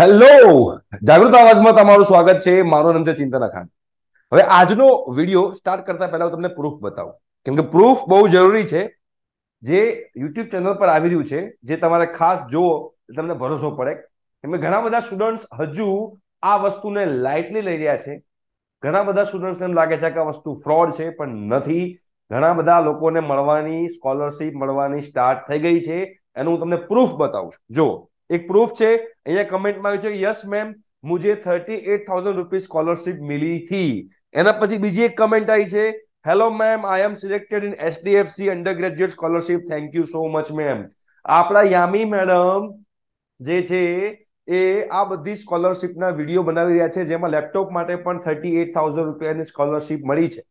hello જાગૃત અવાજમાં તમારું સ્વાગત છે મારો નામ છે ચિંતન અખાન હવે આજનો વિડીયો સ્ટાર્ટ કરતા પહેલા હું તમને પ્રૂફ બતાવું કેમ કે પ્રૂફ બહુ જરૂરી છે જે યુટ્યુબ ચેનલ પર આવી રહ્યું છે જે તમારે ખાસ જુઓ તમને ભરોસો પડે કેમ કે ઘણા બધા સ્ટુડન્ટ્સ હજુ આ વસ્તુને લાઇટલી લઈ રહ્યા છે ઘણા બધા સ્ટુડન્ટ્સને એમ લાગે છે કે આ વસ્તુ ફ્રોડ છે પણ નથી ઘણા બધા લોકોને મળવાની સ્કોલરશિપ મળવાની સ્ટાર્ટ થઈ ગઈ છે એનું હું તમને પ્રૂફ બતાવું છું જુઓ એક પ્રૂફ છે અહીંયા કમેન્ટમાં આવ્યું છે યસ મેમ મુજે thirty eight thousand rupees scholarship મિલી હતી એના પછી બીજી એક કમેન્ટ આવી છે hello ma'am I am selected in SDFC under graduate scholarship thank you so much ma'am આપણા યામી મેડમ જે છે એ આ બધી સ્કોલરશીપના વિડીયો બનાવી રહ્યા છે જેમાં લેપટોપ માટે પણ થર્ટી એટ થાઉઝન્ડ રૂપિયાની સ્કોલરશીપ મળી છે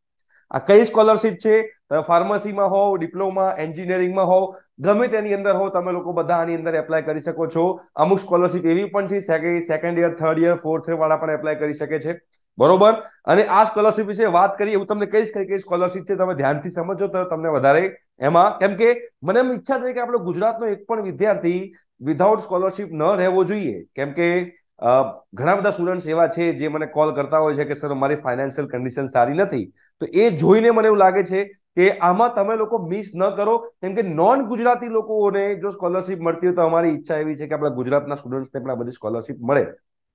આ કઈ સ્કોલરશીપ છે તમે ફાર્મસીમાં હોવ ડિપ્લોમા એન્જિનિયરિંગમાં હોવ ગમે તેની અંદર હોવ તમે લોકો બધા આની અંદર એપ્લાય કરી શકો છો અમુક સ્કોલરશીપ એવી પણ છે second year third year fourth year વાળા પણ એપ્લાય કરી શકે છે બરોબર અને આ સ્કોલરશિપ વિશે વાત કરીએ હું તમને કહીશ કઈ કઈ સ્કોલરશિપ છે તમે ધ્યાનથી સમજો તો તમને વધારે એમાં કેમ કે મને એમ ઈચ્છા છે કે આપણો ગુજરાતનો એક પણ વિદ્યાર્થી વિધાઉટ સ્કોલરશીપ ન રહેવો જોઈએ કેમ કે ઘણા બધા સ્ટુડન્ટ્સ એવા છે જે મને કોલ કરતા હોય છે કે સર મારી ફાઇનાન્શિયલ કન્ડિશન સારી નથી તો એ જોઈને મને એવું લાગે છે કે આમાં તમે લોકો મિસ ન કરો કેમ કે નોન ગુજરાતી લોકોને જો સ્કોલરશિપ મળતી હોય તો અમારી ઈચ્છા એવી છે કે આપણા ગુજરાતના સ્ટુડન્ટ્સને પણ આ બધી સ્કોલરશિપ મળે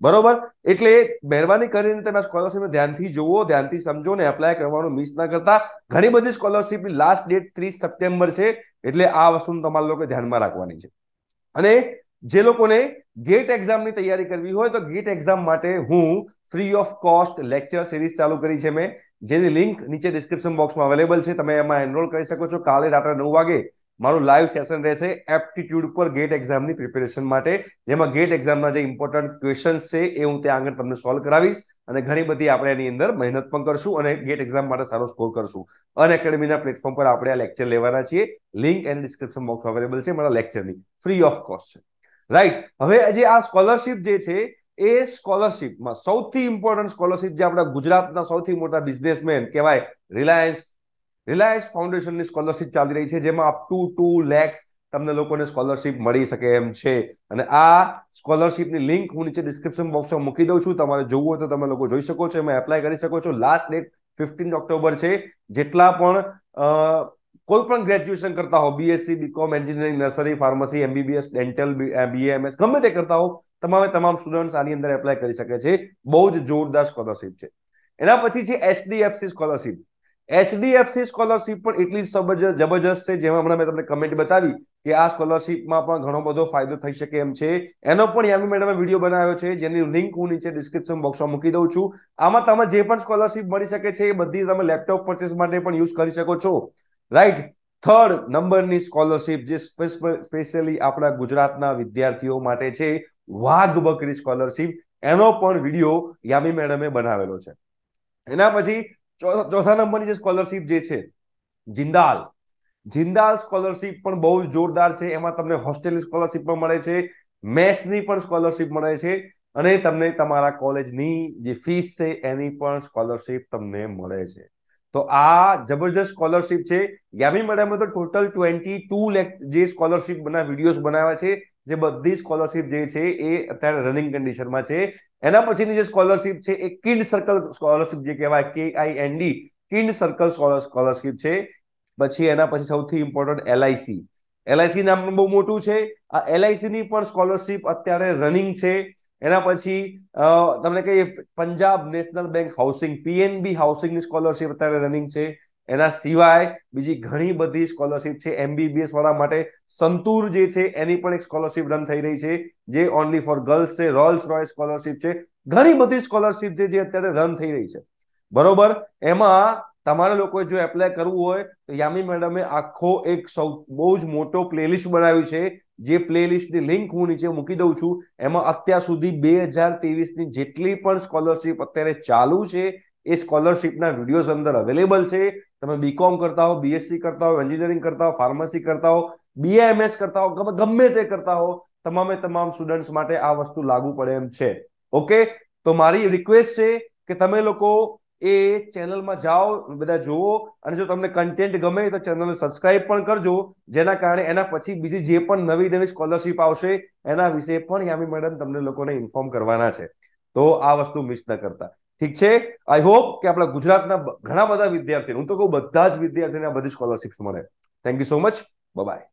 બરોબર એટલે મહેરબાની કરીને તમે સ્કોલરશિપને ધ્યાનથી જુઓ ધ્યાનથી સમજો ને એપ્લાય કરવાનું મિસ ન કરતા ઘણી બધી સ્કોલરશિપની લાસ્ટ ડેટ ત્રીસ સપ્ટેમ્બર છે એટલે આ વસ્તુ તમારે લોકો ધ્યાનમાં રાખવાની છે અને જે લોકોને ગેટ એક્ઝામની તૈયારી કરવી હોય તો ગેટ એક્ઝામ માટે હું free of cost lecture series ચાલુ કરી છે મેં જેની લિંક નીચે ડિસ્ક્રિપ્શન બોક્સમાં અવેલેબલ છે તમે એમાં એનરોલ કરી શકો છો કાલે રાત્રે નવ વાગે મારું લાઈવ સેશન રહેશે એપ્ટિટ્યુડ પર ગેટ એક્ઝામની પ્રિપેરેશન માટે જેમાં ગેટ એક્ઝામના જે ઇમ્પોર્ટન્ટ ક્વેશ્ચન્સ છે એ હું ત્યાં આગળ તમને સોલ્વ કરાવીશ અને ઘણી બધી આપણે એની અંદર મહેનત પણ કરશું અને ગેટ એક્ઝામ માટે સારો સ્કોર કરશું અન એકેડમીના પ્લેટફોર્મ પર આપણે આ લેક્ચર લેવાના છીએ link and description box available છે મારા લેક્ચરની ફ્રી ઓફ કોસ્ટ છે રાઈટ હવે જે આ સ્કોલરશિપ જે છે એ સ્કોલરશિપમાં સૌથી ઇમ્પોર્ટન્ટ સ્કોલરશિપ જે આપણા ગુજરાતના સૌથી મોટા બિઝનેસમેન કહેવાય રિલાયન્સ રિલાયન્સ ફાઉન્ડેશનની સ્કોલરશિપ ચાલી રહી છે જેમાં અપ ટુ ટુ લેક્સ તમને લોકોને સ્કોલરશિપ મળી શકે એમ છે અને આ સ્કોલરશિપની લિંક હું નીચે ડિસ્ક્રિપ્શન બોક્સમાં મૂકી દઉં છું તમારે જોવું હોય તો તમે લોકો જોઈ શકો છો એમાં એપ્લાય કરી શકો છો લાસ્ટ ડેટ ફિફ્ટીન ઓક્ટોબર છે જેટલા પણ કોઈ પણ ગ્રેજ્યુએશન કરતા હો BSc BCom engineering nursery pharmacy MBBS dental BMS ગમે તે કરતા હો તમામે તમામ સ્ટુડન્ટ્સ આની અંદર એપ્લાય કરી શકે છે બહુ જ જોરદાર સ્કોલરશિપ છે એના પછી છે એચડીએફસી સ્કોલરશિપ એચડીએફસી સ્કોલરશિપ પણ એટલી જબરજસ્ત છે જેમાં હમણાં મેં તમને કમેન્ટ બતાવી કે આ સ્કોલરશિપમાં પણ ઘણો બધો ફાયદો થઈ શકે એમ છે એનો પણ યામી મેડમે વિડીયો બનાવ્યો છે જેની લિંક હું નીચે ડિસ્ક્રિપ્શન બોક્સમાં મૂકી દઉં છું આમાં તમે જે પણ સ્કોલરશિપ મળી શકે છે એ બધી તમે લેપટોપ પરચેસ માટે પણ યુઝ કરી શકો છો રાઈટ થર્ડ નંબરની સ્કોલરશિપ જે સ્પેશિયલી આપણા ગુજરાતના વિદ્યાર્થીઓ માટે છે વાઘ બકરી સ્કોલરશિપ એનો પણ વિડીયો યામી મેડમે બનાવેલો છે એના પછી ચોથા નંબરની જે સ્કોલરશિપ જે છે જિંદાલ જિંદાલ સ્કોલરશિપ પણ બહુ જોરદાર છે એમાં તમને હોસ્ટેલની સ્કોલરશિપ પણ મળે છે મેથ્સની પણ સ્કોલરશીપ મળે છે અને તમને તમારા કોલેજની જે ફીસ છે એની પણ સ્કોલરશિપ તમને મળે છે તો આ જબરજસ્ત સ્કોલરશિપ છે યામી મેડમે તો ટોટલ ટ્વેન્ટી ટુ લેખ જે સ્કોલરશિપ બના વિડીયોઝ બનાવ્યા છે જે બધી સ્કોલરશિપ જે છે એ અત્યારે રનિંગ કન્ડિશનમાં છે એના પછીની જે સ્કોલરશિપ છે એ કિડ સર્કલ સ્કોલરશિપ જે કહેવાય કે I N D kid circle scholarship છે પછી એના પછી સૌથી ઇમ્પોર્ટન્ટ એલઆઈસી એલઆઈસી નામ બહુ મોટું છે આ એલઆઈસી પણ સ્કોલરશિપ અત્યારે રનિંગ છે એના પછી તમને કહીએ Punjab national bank housing PNB હાઉસિંગની સ્કોલરશીપ અત્યારે રનિંગ છે એના સિવાય બીજી ઘણી બધી સ્કોલરશિપ છે એમબીબીએસ વાળા માટે સંતુર જે છે એની પણ એક સ્કોલરશિપ રન થઈ રહી છે જે ઓનલી ફોર ગર્લ્સ છે રોલ્સ રોય સ્કોલરશીપ છે ઘણી બધી સ્કોલરશિપ છે જે અત્યારે રન થઈ રહી છે બરોબર એમાં તમારે લોકોએ જો એપ્લાય કરવું હોય તો યામી મેડમે આખો એક સૌ બહુ જ મોટો પ્લેલિસ્ટ બનાવ્યું છે જે પ્લેલિસ્ટની લિંક હું નીચે મૂકી દઉં છું એમાં અત્યાર સુધી બે હજાર ની જેટલી પણ સ્કોલરશિપ અત્યારે ચાલુ છે એ સ્કોલરશિપના વિડીયોઝ અંદર અવેલેબલ છે તમે બીકોમ કરતા હો બીએસસી કરતા હો એન્જિનિયરિંગ કરતા હો ફાર્મસી કરતા હો બીએએમએસ કરતા હો ગમે ગમે તે કરતા હો તમામે તમામ સ્ટુડન્ટ્સ માટે આ વસ્તુ લાગુ પડે એમ છે ઓકે તો મારી રિક્વેસ્ટ છે કે તમે લોકો એ ચેનલમાં જાઓ બધા જુઓ અને જો તમને કન્ટેન્ટ ગમે તો ચેનલને સબસ્ક્રાઇબ પણ કરજો જેના કારણે એના પછી બીજી જે પણ નવી નવી સ્કોલરશિપ આવશે એના વિશે પણ યામી મેડમ તમને લોકોને ઇન્ફોર્મ કરવાના છે તો આ વસ્તુ મિસ ન કરતા ઠીક છે આઈ હોપ કે આપણા ગુજરાતના ઘણા બધા વિદ્યાર્થીઓ હું તો કહું બધા જ વિદ્યાર્થીઓને આ બધી સ્કોલરશિપ મળે thank you so much by